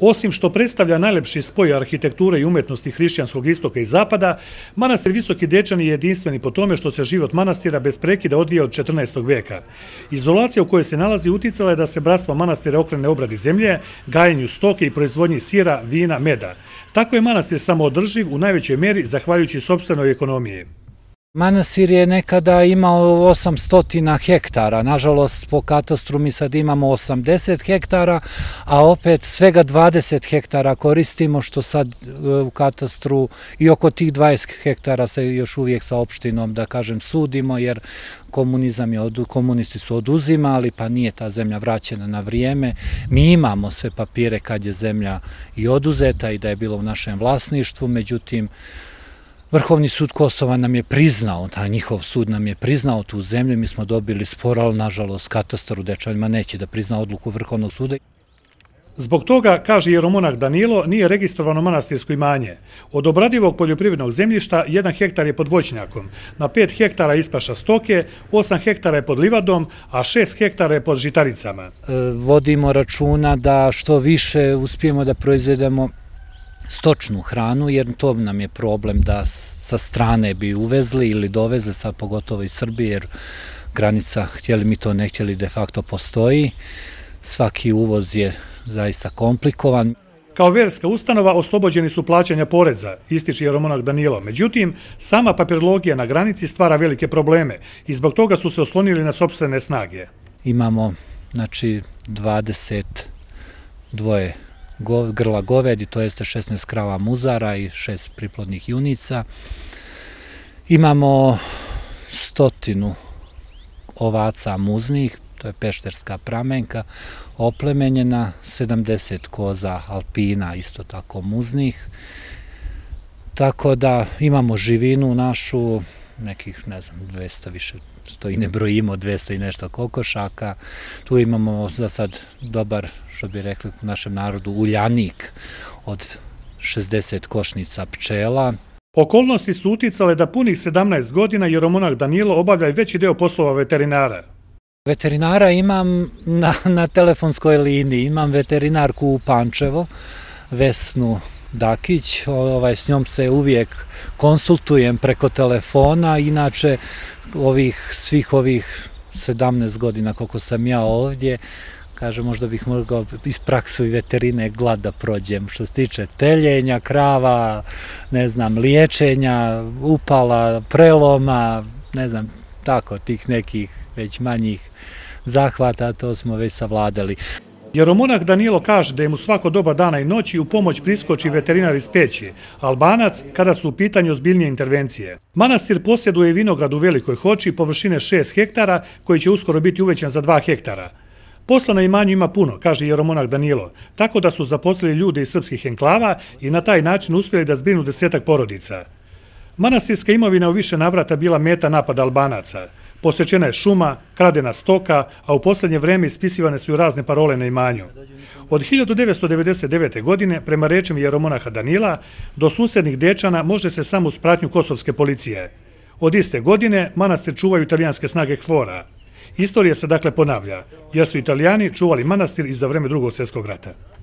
Osim što predstavlja najlepši spoj arhitekture i umetnosti hrišćanskog istoka i zapada, manastir Visoki Dečani je jedinstveni po tome što se život manastira bez prekida odvija od 14. veka. Izolacija u kojoj se nalazi uticala je da se brastvo manastira okrene obradi zemlje, gajenju stoke i proizvodnji sira, vina, meda. Tako je manastir samoodrživ u najvećoj meri zahvaljujući sobstvenoj ekonomiji. Manastir je nekada imao 800 hektara, nažalost po katastru mi sad imamo 80 hektara, a opet svega 20 hektara koristimo što sad e, u katastru i oko tih 20 hektara se još uvijek sa opštinom, da kažem, sudimo jer komunizam je, komunisti su oduzimali pa nije ta zemlja vraćena na vrijeme. Mi imamo sve papire kad je zemlja i oduzeta i da je bilo u našem vlasništvu, međutim, Vrhovni sud Kosova nam je priznao, taj njihov sud nam je priznao tu zemlju, mi smo dobili spor, ali nažalost katastar u Dečanima neće da prizna odluku Vrhovnog suda. Zbog toga, kaže jeromonak Danilo, nije registrovano manastirsko imanje. Od obradivog poljoprivrednog zemljišta, jedan hektar je pod voćnjakom, na pet hektara ispaša stoke, osam hektara je pod livadom, a šest hektara je pod žitaricama. E, vodimo računa da što više uspijemo da proizvedemo stočnu hranu, jer to nam je problem da sa strane bi uvezli ili doveze, sad pogotovo iz Srbije, jer granica, htjeli mi to, ne htjeli, de facto postoji. Svaki uvoz je zaista komplikovan. Kao verska ustanova oslobođeni su plaćanja poreza, ističi je Romonak Danilo. Međutim, sama papirologija na granici stvara velike probleme i zbog toga su se oslonili na sobstvene snage. Imamo znači, 22 grla govedi, to jeste 16 krava muzara i 6 priplodnih junica. Imamo stotinu ovaca muznih, to je pešterska pramenka, oplemenjena, 70 koza alpina, isto tako muznih. Tako da imamo živinu našu, nekih, ne znam, 200 više, to i ne brojimo, 200 i nešto kokošaka. Tu imamo za sad dobar, što bi rekli u našem narodu, uljanik od 60 košnica pčela. Okolnosti su uticale da punih 17 godina Jeromonak Danilo obavlja i veći deo poslova veterinara. Veterinara imam na, na telefonskoj liniji, imam veterinarku u Pančevo, Vesnu Dakić, ovaj, s njom se uvijek konsultujem preko telefona, inače ovih, svih ovih 17 godina koliko sam ja ovdje, kažem možda bih mogao iz praksu i veterine glad da prođem što se tiče teljenja, krava, ne znam, liječenja, upala, preloma, ne znam, tako, tih nekih već manjih zahvata, to smo već savladali. Jeromonah Danilo kaže da je mu svako doba dana i noći u pomoć priskoči veterinar iz Peći, albanac, kada su u pitanju zbiljnije intervencije. Manastir posjeduje vinograd u Velikoj Hoči površine 6 hektara, koji će uskoro biti uvećan za 2 hektara. Posla na imanju ima puno, kaže Jeromonah Danilo, tako da su zaposlili ljude iz srpskih enklava i na taj način uspjeli da zbrinu desetak porodica. Manastirska imovina u više navrata bila meta napada albanaca. Posvećena je šuma, kradena stoka, a u poslednje vreme ispisivane su i razne parole na imanju. Od 1999. godine, prema rečima Jeromonaha Danila, do susednih dečana može se samo spratnju kosovske policije. Od iste godine manastir čuvaju italijanske snage Hvora. Istorija se dakle ponavlja, jer su italijani čuvali manastir i za vreme drugog svjetskog rata.